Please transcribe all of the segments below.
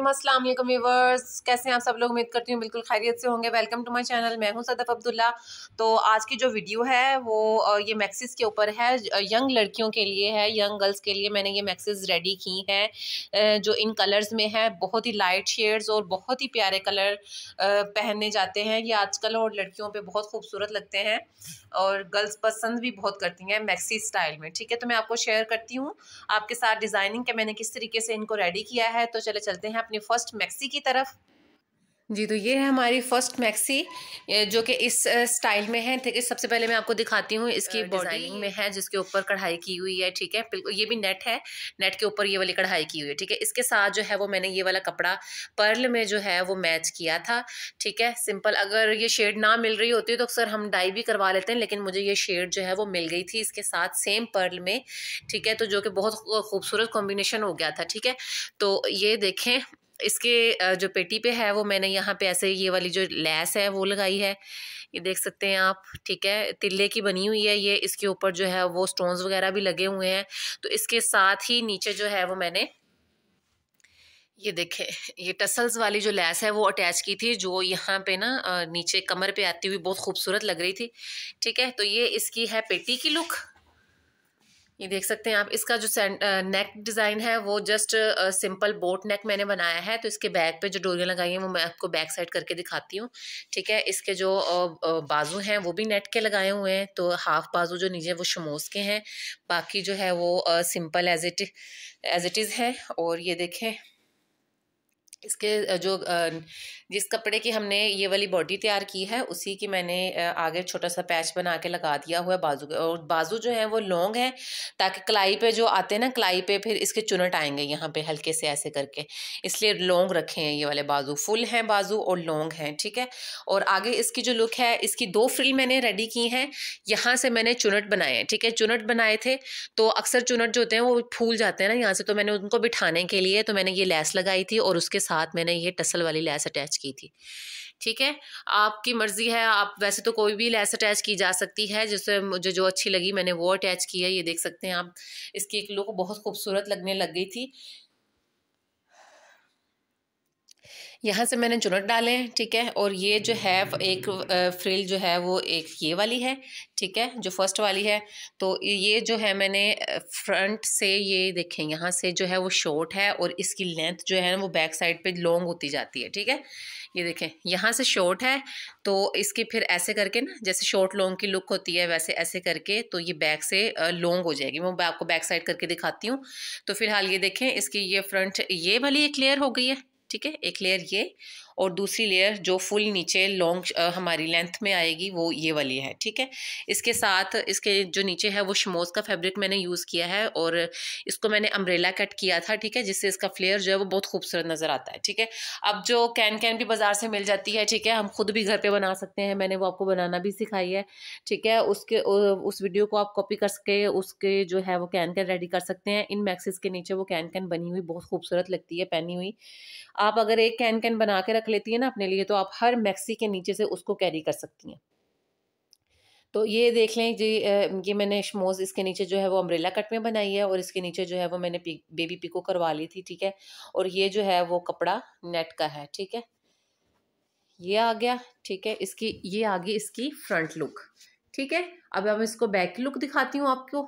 very much viewers कैसे हैं आप सब लोग उम्मीद करती हूँ बिल्कुल खैरियत से होंगे वेलकम टू माय चैनल मैं हूँ सदफ़ अब्दुल्ला तो आज की जो वीडियो है वो ये मैक्सिस के ऊपर है यंग लड़कियों के लिए है यंग गर्ल्स के लिए मैंने ये मैक्सिस रेडी की हैं जो इन कलर्स में है बहुत ही लाइट शेड्स और बहुत ही प्यारे कलर पहनने जाते हैं ये आजकल और लड़कियों पर बहुत खूबसूरत लगते हैं और गर्ल्स पसंद भी बहुत करती हैं मैक्सी स्टाइल में ठीक है तो मैं आपको शेयर करती हूँ आपके साथ डिज़ाइनिंग के मैंने किस तरीके से इनको रेडी किया है तो चले चलते हैं अपने फर्स्ट मैक्सी की तरफ जी तो ये है हमारी फर्स्ट मैक्सी जो कि इस स्टाइल में है ठीक है सबसे पहले मैं आपको दिखाती हूँ इसकी बॉडी हाँ, में है जिसके ऊपर कढ़ाई की हुई है ठीक है बिल्कुल ये भी नेट है नेट के ऊपर ये वाली कढ़ाई की हुई है ठीक है इसके साथ जो है वो मैंने ये वाला कपड़ा पर्ल में जो है वो मैच किया था ठीक है सिंपल अगर ये शेड ना मिल रही होती तो अक्सर हम डाई भी करवा लेते हैं लेकिन मुझे ये शेड जो है वो मिल गई थी इसके साथ सेम पर्ल में ठीक है तो जो कि बहुत खूबसूरत कॉम्बिनेशन हो गया था ठीक है तो ये देखें इसके जो पेटी पे है वो मैंने यहाँ पे ऐसे ये वाली जो लैस है वो लगाई है ये देख सकते हैं आप ठीक है तिल्ले की बनी हुई है ये इसके ऊपर जो है वो स्टोन्स वगैरह भी लगे हुए हैं तो इसके साथ ही नीचे जो है वो मैंने ये देखे ये टसल्स वाली जो लैस है वो अटैच की थी जो यहाँ पे ना नीचे कमर पे आती हुई बहुत खूबसूरत लग रही थी ठीक है तो ये इसकी है पेटी की लुक ये देख सकते हैं आप इसका जो नेक डिज़ाइन है वो जस्ट सिंपल बोट नेक मैंने बनाया है तो इसके बैक पे जो डोरियाँ लगाई हैं वो मैं आपको बैक साइड करके दिखाती हूँ ठीक है इसके जो बाजू हैं वो भी नेट के लगाए हुए हैं तो हाफ बाजू जो नीचे वो शमोस के हैं बाकी जो है वो simple as it as it is है और ये देखें इसके जो जिस कपड़े की हमने ये वाली बॉडी तैयार की है उसी की मैंने आगे छोटा सा पैच बना के लगा दिया हुआ है बाजू के और बाजू जो है वो लॉन्ग है ताकि कलाई पे जो आते हैं ना कलाई पे फिर इसके चुनट आएंगे यहाँ पे हल्के से ऐसे करके इसलिए लॉन्ग रखे हैं ये वाले बाजू फुल हैं बाजू और लॉन्ग हैं ठीक है और आगे इसकी जो लुक है इसकी दो फ्रिल मैंने रेडी की हैं यहाँ से मैंने चुनट बनाए हैं ठीक है चुनट बनाए थे तो अक्सर चुनट जो होते हैं वो फूल जाते हैं ना यहाँ से तो मैंने उनको बिठाने के लिए तो मैंने ये लैस लगाई थी और उसके साथ मैंने ये टसल वाली लैस अटैच की थी ठीक है आपकी मर्ज़ी है आप वैसे तो कोई भी लैस अटैच की जा सकती है जिससे मुझे जो अच्छी लगी मैंने वो अटैच की है ये देख सकते हैं आप इसकी एक लुक बहुत खूबसूरत लगने लग गई थी यहाँ से मैंने चुनट डाले हैं ठीक है और ये जो है एक फ्रिल जो है वो एक ये वाली है ठीक है जो फर्स्ट वाली है तो ये जो है मैंने फ्रंट से ये देखें यहाँ से जो है वो शॉर्ट है और इसकी लेंथ जो है ना वो बैक साइड पे लॉन्ग होती जाती है ठीक है ये देखें यहाँ से शॉर्ट है तो इसकी फिर ऐसे करके ना जैसे शॉर्ट लॉन्ग की लुक होती है वैसे ऐसे करके तो ये बैक से लॉन्ग हो जाएगी मैं आपको बैक साइड करके दिखाती हूँ तो फिलहाल ये देखें इसकी ये फ्रंट ये वाली ये क्लियर हो गई है ठीक है एक लेयर ये और दूसरी लेयर जो फुल नीचे लॉन्ग हमारी लेंथ में आएगी वो ये वाली है ठीक है इसके साथ इसके जो नीचे है वो शमोज का फैब्रिक मैंने यूज़ किया है और इसको मैंने अम्ब्रेला कट किया था ठीक है जिससे इसका फ्लेयर जो है वो बहुत खूबसूरत नज़र आता है ठीक है अब जो कैन कैन भी बाज़ार से मिल जाती है ठीक है हम खुद भी घर पर बना सकते हैं मैंने वो आपको बनाना भी सिखाई है ठीक है उसके उस वीडियो को आप कॉपी कर सके उसके जो है वो कैन कैन रेडी कर सकते हैं इन मैक्सिस के नीचे वो कैन कैन बनी हुई बहुत खूबसूरत लगती है पहनी हुई आप अगर एक कैन कैन बना के रख रख लेती हैं ना अपने लिए तो आप हर मैक्सी के नीचे से उसको कैरी कर सकती हैं तो ये देख लें जी ये मैंने शमोज इसके नीचे जो है वो अम्ब्रेला कट में बनाई है और इसके नीचे जो है वो मैंने बेबी पिको करवा ली थी ठीक है और ये जो है वो कपड़ा नेट का है ठीक है ये आ गया ठीक है इसकी ये आ गई इसकी फ्रंट लुक ठीक है अब हम इसको बैक लुक दिखाती हूँ आपको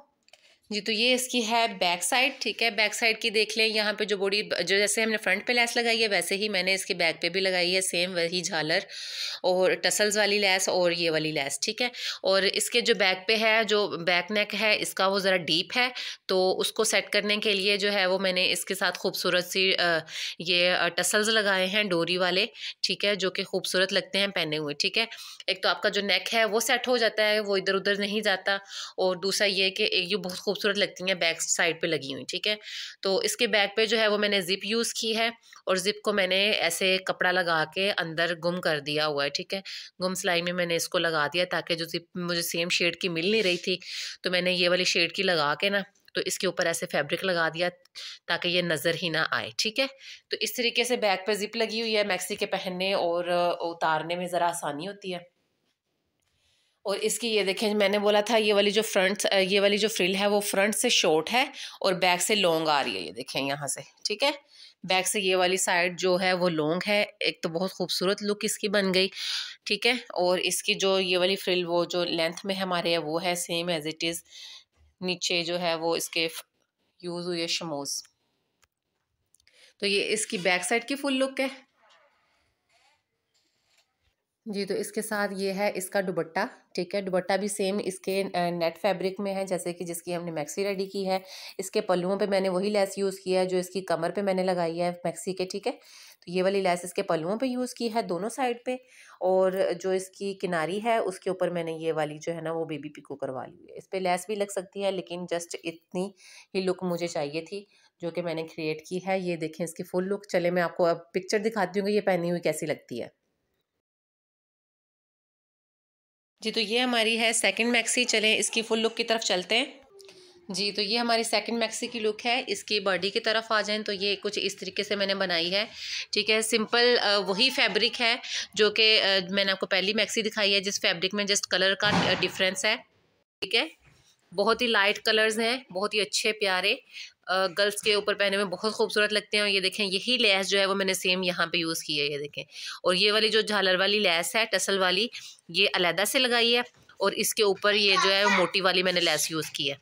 जी तो ये इसकी है बैक साइड ठीक है बैक साइड की देख लें यहाँ पे जो बॉडी जो जैसे हमने फ्रंट पे लैस लगाई है वैसे ही मैंने इसके बैक पे भी लगाई है सेम वही झालर और टसल्स वाली लैस और ये वाली लैस ठीक है और इसके जो बैक पे है जो बैक नेक है इसका वो ज़रा डीप है तो उसको सेट करने के लिए जो है वो मैंने इसके साथ खूबसूरत सी ये टसल्स लगाए हैं डोरी वाले ठीक है जो कि खूबसूरत लगते हैं पहने हुए ठीक है एक तो आपका जो नेक है वो सेट हो जाता है वो इधर उधर नहीं जाता और दूसरा ये कि ये बहुत खूब खूबसूरत लगती हैं बैक साइड पे लगी हुई ठीक है तो इसके बैक पे जो है वो मैंने ज़िप यूज़ की है और ज़िप को मैंने ऐसे कपड़ा लगा के अंदर गुम कर दिया हुआ है ठीक है गुम सिलाई में मैंने इसको लगा दिया ताकि जो ज़िप मुझे सेम शेड की मिल नहीं रही थी तो मैंने ये वाली शेड की लगा के ना तो इसके ऊपर ऐसे फैब्रिक लगा दिया ताकि ये नज़र ही ना आए ठीक है तो इस तरीके से बैक पे जिप लगी हुई है मैक्सी के पहनने और उतारने में ज़रा आसानी होती है और इसकी ये देखें मैंने बोला था ये वाली जो फ्रंट ये वाली जो फ्रिल है वो फ्रंट से शॉर्ट है और बैक से लॉन्ग आ रही है ये देखें यहाँ से ठीक है बैक से ये वाली साइड जो है वो लॉन्ग है एक तो बहुत खूबसूरत लुक इसकी बन गई ठीक है और इसकी जो ये वाली फ्रिल वो जो लेंथ में हमारे है वो है सेम एज इट इज़ नीचे जो है वो इसके यूज़ हुए शमोज़ तो ये इसकी बैक साइड की फुल लुक है जी तो इसके साथ ये है इसका दुबट्टा ठीक है दुबट्टा भी सेम इसके नेट फैब्रिक में है जैसे कि जिसकी हमने मैक्सी रेडी की है इसके पल्लुओं पे मैंने वही लैस यूज़ किया है जो इसकी कमर पे मैंने लगाई है मैक्सी के ठीक है तो ये वाली लैस इसके पल्लुओं पे यूज़ की है दोनों साइड पे और जो इसकी किनारी है उसके ऊपर मैंने ये वाली जो है ना वो बेबी पिको करवा ली है इस पर लैस भी लग सकती है लेकिन जस्ट इतनी ही लुक मुझे चाहिए थी जो कि मैंने क्रिएट की है ये देखें इसकी फुल लुक चले मैं आपको अब पिक्चर दिखाती हूँ कि ये पहनी हुई कैसी लगती है जी तो ये हमारी है सेकंड मैक्सी चलें इसकी फुल लुक की तरफ चलते हैं जी तो ये हमारी सेकंड मैक्सी की लुक है इसकी बॉडी की तरफ आ जाएं तो ये कुछ इस तरीके से मैंने बनाई है ठीक है सिंपल वही फैब्रिक है जो कि मैंने आपको पहली मैक्सी दिखाई है जिस फैब्रिक में जस्ट कलर का डिफरेंस है ठीक है बहुत ही लाइट कलर्स हैं बहुत ही अच्छे प्यारे गर्ल्स के ऊपर पहने में बहुत खूबसूरत लगते हैं और ये देखें यही लेस जो है वो मैंने सेम यहाँ पे यूज़ की है ये देखें और ये वाली जो झालर वाली लैस है टसल वाली ये अलहदा से लगाई है और इसके ऊपर ये जो है मोटी वाली मैंने लैस यूज़ की है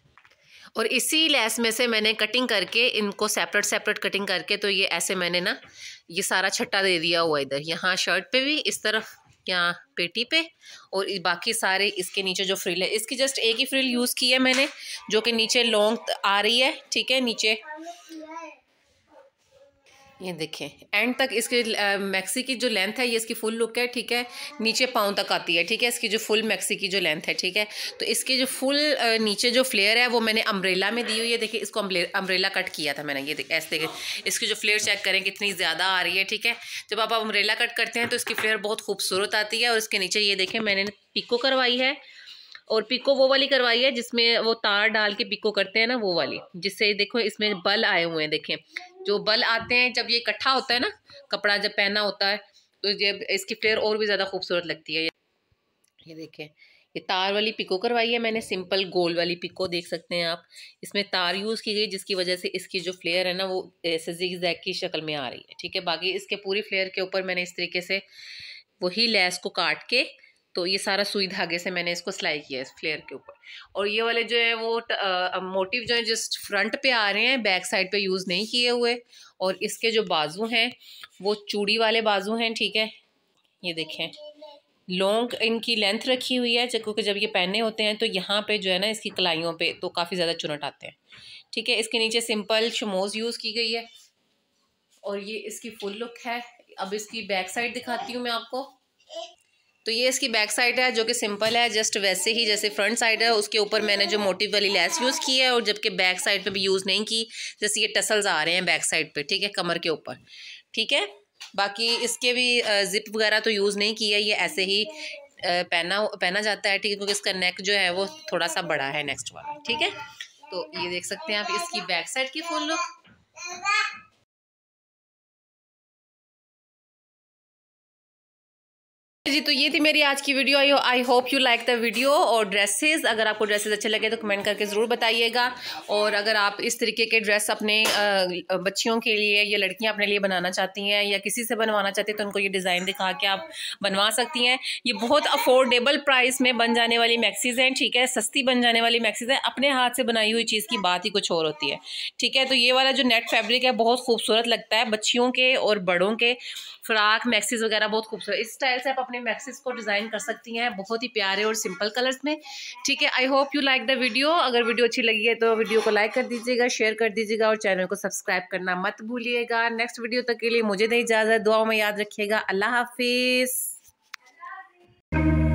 और इसी लैस में से मैंने कटिंग करके इनको सेपरेट सेपरेट कटिंग करके तो ये ऐसे मैंने ना ये सारा छट्टा दे दिया हुआ इधर यहाँ शर्ट पर भी इस तरफ यहाँ पेटी पे और बाकी सारे इसके नीचे जो फ्रिल है इसकी जस्ट एक ही फ्रिल यूज़ की है मैंने जो कि नीचे लॉन्ग आ रही है ठीक है नीचे ये देखें एंड तक इसके मैक्सी की जो लेंथ है ये इसकी फुल लुक है ठीक है नीचे पाँव तक आती है ठीक है इसकी जो फुल मैक्सी की जो लेंथ है ठीक है तो इसके जो फुल नीचे जो फ्लेयर है वो मैंने अम्ब्रेला में दी हुई है देखिए इसको अम्ब्रेला कट किया था मैंने ये ऐसे देखें इसकी जो फ्लेयर चेक करें कितनी ज़्यादा आ रही है ठीक है जब आप अम्ब्रेला कट करते हैं तो इसकी फ्लेयर बहुत खूबसूरत आती है और इसके नीचे ये देखें मैंने पिको करवाई है और पिको वो वाली करवाई है जिसमें वो तार डाल के पिको करते हैं ना वो वाली जिससे देखो इसमें बल आए हुए हैं देखें जो बल आते हैं जब ये इकट्ठा होता है ना कपड़ा जब पहना होता है तो ये इसकी फ्लेयर और भी ज़्यादा खूबसूरत लगती है ये देखें ये तार वाली पिको करवाई है मैंने सिंपल गोल वाली पिको देख सकते हैं आप इसमें तार यूज़ की गई जिसकी वजह से इसकी जो फ्लेयर है ना वो ऐसे जिग जैग की शक्ल में आ रही है ठीक है बाकी इसके पूरी फ्लेयर के ऊपर मैंने इस तरीके से वही लेस को काट के तो ये सारा सुई धागे से मैंने इसको सिलाई किया है इस फ्लेयर के ऊपर और ये वाले जो है वो मोटिव जो है जस्ट फ्रंट पे आ रहे हैं बैक साइड पे यूज़ नहीं किए हुए और इसके जो बाजू हैं वो चूड़ी वाले बाजू हैं ठीक है ये देखें लॉन्ग इनकी लेंथ रखी हुई है क्योंकि जब ये पहने होते हैं तो यहाँ पर जो है ना इसकी कलाइयों पर तो काफ़ी ज़्यादा चुनट आते हैं ठीक है इसके नीचे सिंपल शमोज यूज़ की गई है और ये इसकी फुल लुक है अब इसकी बैक साइड दिखाती हूँ मैं आपको तो ये इसकी बैक साइड है जो कि सिंपल है जस्ट वैसे ही जैसे फ्रंट साइड है उसके ऊपर मैंने जो मोटिव वाली लैस यूज़ की है और जबकि बैक साइड पे भी यूज़ नहीं की जैसे ये टसल्स आ रहे हैं बैक साइड पे ठीक है कमर के ऊपर ठीक है बाकी इसके भी जिप वगैरह तो यूज़ नहीं किया ये ऐसे ही पहना पहना जाता है ठीक है क्योंकि इसका नेक जो है वो थोड़ा सा बड़ा है नेक्स्ट वाला ठीक है तो ये देख सकते हैं आप इसकी बैक साइड की फुल लुक जी तो ये थी मेरी आज की video I hope you like the video और ड्रेसेस अगर आपको ड्रेसेस अच्छे लगे तो कमेंट करके ज़रूर बताइएगा और अगर आप इस तरीके के ड्रेस अपने बच्चियों के लिए या लड़कियां अपने लिए बनाना चाहती हैं या किसी से बनवाना चाहती हैं तो उनको ये डिज़ाइन दिखा के आप बनवा सकती हैं ये बहुत अफोर्डेबल प्राइस में बन जाने वाली मैक्सीज़ हैं ठीक है सस्ती बन जाने वाली मैक्सीज़ हैं अपने हाथ से बनाई हुई चीज़ की बात ही कुछ और होती है ठीक है तो ये वाला जो नेट फैब्रिक है बहुत खूबसूरत लगता है बच्चियों के और बड़ों के फ्राक मैक्सीज़ वगैरह बहुत खूबसूरत इस स्टाइल से आप अपने अपने मैक्सिस को डिज़ाइन कर सकती हैं बहुत ही प्यारे और सिंपल कलर्स में ठीक है I hope you like the video अगर वीडियो अच्छी लगी है तो वीडियो को लाइक कर दीजिएगा शेयर कर दीजिएगा और चैनल को सब्सक्राइब करना मत भूलिएगा नेक्स्ट वीडियो तक के लिए मुझे नहीं इजाज़त दुआओं में याद रखिएगा अल्लाह हाफिज़